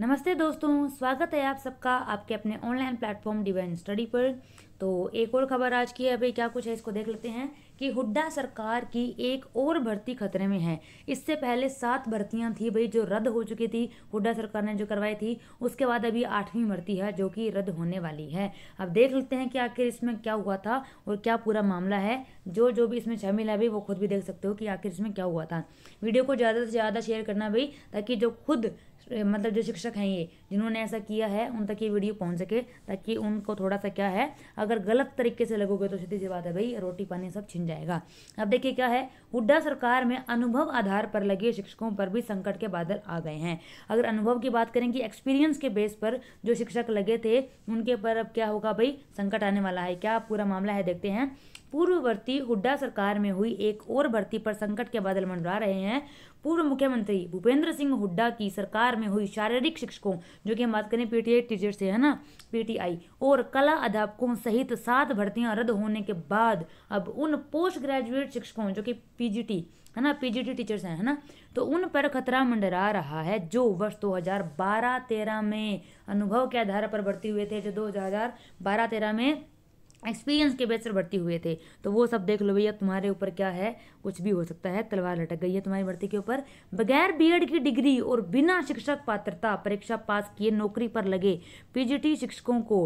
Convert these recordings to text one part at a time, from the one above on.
नमस्ते दोस्तों स्वागत है आप सबका आपके अपने ऑनलाइन प्लेटफॉर्म डिवाइन स्टडी पर तो एक और खबर आज की है अभी क्या कुछ है इसको देख लेते हैं कि हुड्डा सरकार की एक और भर्ती खतरे में है इससे पहले सात भर्तियां थी भाई जो रद्द हो चुकी थी हुड्डा सरकार ने जो करवाई थी उसके बाद अभी आठवीं भर्ती है जो कि रद्द होने वाली है अब देख लेते हैं कि आखिर इसमें क्या हुआ था और क्या पूरा मामला है जो जो भी इसमें शामिल है भाई वो खुद भी देख सकते हो कि आखिर इसमें क्या हुआ था वीडियो को ज़्यादा से ज़्यादा शेयर करना भाई ताकि जो खुद मतलब जो शिक्षक शिक्षक हैं ये जिन्होंने ऐसा किया है उन तक ये वीडियो पहुंच सके ताकि उनको थोड़ा सा क्या है अगर गलत तरीके से लगोगे तो सीधी सी बात है भाई रोटी पानी सब छिन जाएगा अब देखिए क्या है हुड्डा सरकार में अनुभव आधार पर लगे शिक्षकों पर भी संकट के बादल आ गए हैं अगर अनुभव की बात करें कि एक्सपीरियंस के बेस पर जो शिक्षक लगे थे उनके पर अब क्या होगा भाई संकट आने वाला है क्या पूरा मामला है देखते हैं पूर्ववर्ती हुड्डा सरकार में हुई एक और भर्ती पर संकट के बादल मंडरा रहे हैं पूर्व मुख्यमंत्री भूपेंद्र सिंह हुड्डा की सरकार में हुई शारीरिक शिक्षकों जो कि हम बात करें पीटीआई टीचर से है ना पीटीआई और कला अध्यापकों सहित सात भर्तियां रद्द होने के बाद अब उन पोस्ट ग्रेजुएट शिक्षकों जो कि पीजीटी है ना पीजीटी टीचर्स हैं है ना तो उन पर खतरा मंडरा रहा है जो वर्ष 2012-13 में अनुभव के आधार पर भर्ती हुए थे जो 2012-13 में एक्सपीरियंस के बेस पर भर्ती हुए थे तो वो सब देख लो भैया तुम्हारे ऊपर क्या है कुछ भी हो सकता है तलवार लटक गई है तुम्हारी भर्ती के ऊपर बगैर बीएड की डिग्री और बिना शिक्षक पात्रता परीक्षा पास किए नौकरी पर लगे पीजीटी शिक्षकों को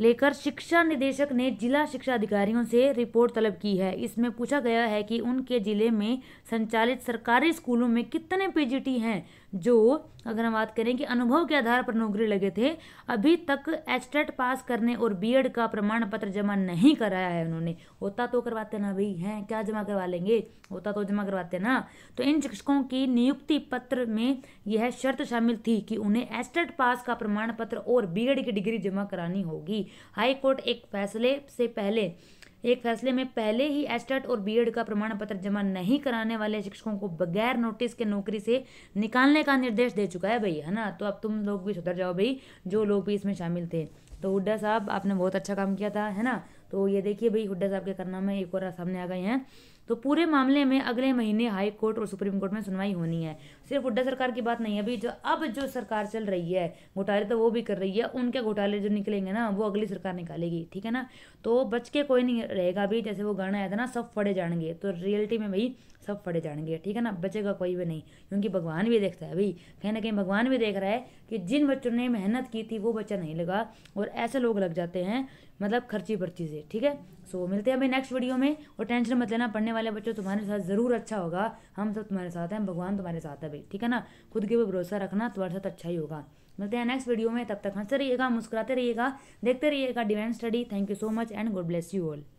लेकर शिक्षा निदेशक ने जिला शिक्षा अधिकारियों से रिपोर्ट तलब की है इसमें पूछा गया है कि उनके ज़िले में संचालित सरकारी स्कूलों में कितने पीजीटी हैं जो अगर हम बात करें कि अनुभव के आधार पर नौकरी लगे थे अभी तक एचटेट पास करने और बीएड का प्रमाण पत्र जमा नहीं कराया है उन्होंने होता तो करवाते ना भाई हैं क्या जमा करवा लेंगे होता तो जमा करवाते ना तो इन शिक्षकों की नियुक्ति पत्र में यह शर्त शामिल थी कि उन्हें एचटेट पास का प्रमाण पत्र और बी की डिग्री जमा करानी होगी हाई कोर्ट एक फैसले से पहले एक फैसले में पहले ही एस्टेट और बीएड का प्रमाण पत्र जमा नहीं कराने वाले शिक्षकों को बगैर नोटिस के नौकरी से निकालने का निर्देश दे चुका है भाई है ना तो अब तुम लोग भी सुधर जाओ भाई जो लोग भी इसमें शामिल थे तो हुड्डा साहब आपने बहुत अच्छा काम किया था है ना तो ये देखिए भाई हुड्डा साहब के करना में एक और सामने आ गए हैं तो पूरे मामले में अगले महीने हाई कोर्ट और सुप्रीम कोर्ट में सुनवाई होनी है सिर्फ हुड्डा सरकार की बात नहीं है अभी जो अब जो सरकार चल रही है घोटाले तो वो भी कर रही है उनके घोटाले जो निकलेंगे ना वो अगली सरकार निकालेगी ठीक है ना तो बच के कोई नहीं रहेगा अभी जैसे वो गाना आया था ना सब फड़े जाएंगे तो रियलिटी में भाई सब फड़े जाएंगे ठीक है ना बचेगा कोई भी नहीं क्योंकि भगवान भी देखता है भाई कहीं ना कहीं भगवान भी देख रहा है कि जिन बच्चों ने मेहनत की थी वो बच्चा नहीं लगा और ऐसे लोग लग जाते हैं मतलब खर्ची पर्ची से ठीक है सो मिलते हैं अभी नेक्स्ट वीडियो में और टेंशन मत लेना पढ़ने वाले बच्चों तुम्हारे साथ ज़रूर अच्छा होगा हम सब तुम्हारे साथ हैं भगवान तुम्हारे साथ है भाई ठीक है ना खुद के ऊपर भरोसा रखना तुम्हारे साथ अच्छा ही होगा मिलते हैं नेक्स्ट वीडियो में तब तक हंसते रहिएगा मुस्कुराते रहिएगा देखते रहिएगा divine study thank you so much and good bless you all